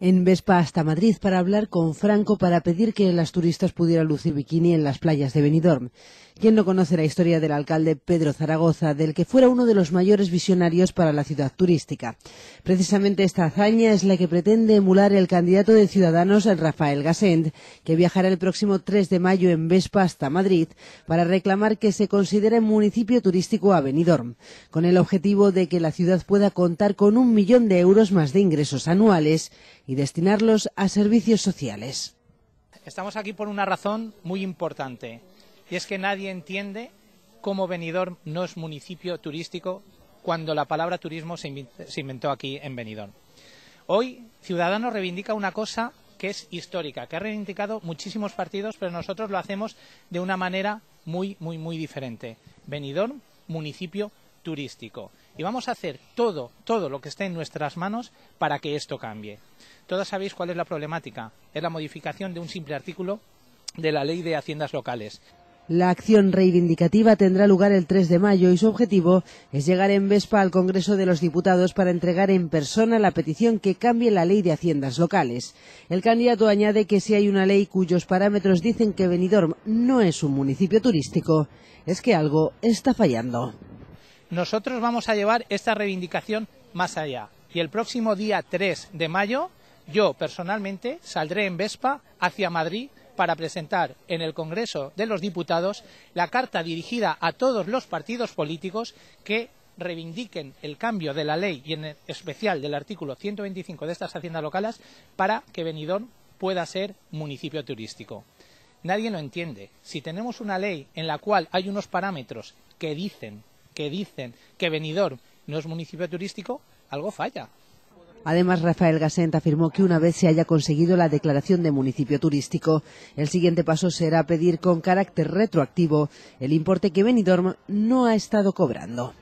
en Vespa hasta Madrid para hablar con Franco para pedir que las turistas pudieran lucir bikini en las playas de Benidorm. ¿Quién no conoce la historia del alcalde Pedro Zaragoza, del que fuera uno de los mayores visionarios para la ciudad turística? Precisamente esta hazaña es la que pretende emular el candidato de Ciudadanos, el Rafael Gasend, que viajará el próximo 3 de mayo en Vespa hasta Madrid para reclamar que se considere municipio turístico a Benidorm, con el objetivo de que la ciudad pueda contar con un millón de euros más de ingresos anuales y destinarlos a servicios sociales. Estamos aquí por una razón muy importante y es que nadie entiende cómo Benidorm no es municipio turístico cuando la palabra turismo se inventó aquí en Benidorm. Hoy Ciudadanos reivindica una cosa que es histórica, que ha reivindicado muchísimos partidos, pero nosotros lo hacemos de una manera muy, muy, muy diferente. Benidorm, municipio turístico. Y vamos a hacer todo, todo lo que esté en nuestras manos para que esto cambie. Todas sabéis cuál es la problemática. Es la modificación de un simple artículo de la Ley de Haciendas Locales. La acción reivindicativa tendrá lugar el 3 de mayo y su objetivo es llegar en Vespa al Congreso de los Diputados para entregar en persona la petición que cambie la ley de haciendas locales. El candidato añade que si hay una ley cuyos parámetros dicen que Benidorm no es un municipio turístico, es que algo está fallando. Nosotros vamos a llevar esta reivindicación más allá. Y el próximo día 3 de mayo, yo personalmente saldré en Vespa hacia Madrid para presentar en el Congreso de los Diputados la carta dirigida a todos los partidos políticos que reivindiquen el cambio de la ley y en especial del artículo 125 de estas haciendas locales para que Benidorm pueda ser municipio turístico. Nadie lo entiende. Si tenemos una ley en la cual hay unos parámetros que dicen que dicen que Benidorm no es municipio turístico, algo falla. Además, Rafael Gasent afirmó que una vez se haya conseguido la declaración de municipio turístico, el siguiente paso será pedir con carácter retroactivo el importe que Benidorm no ha estado cobrando.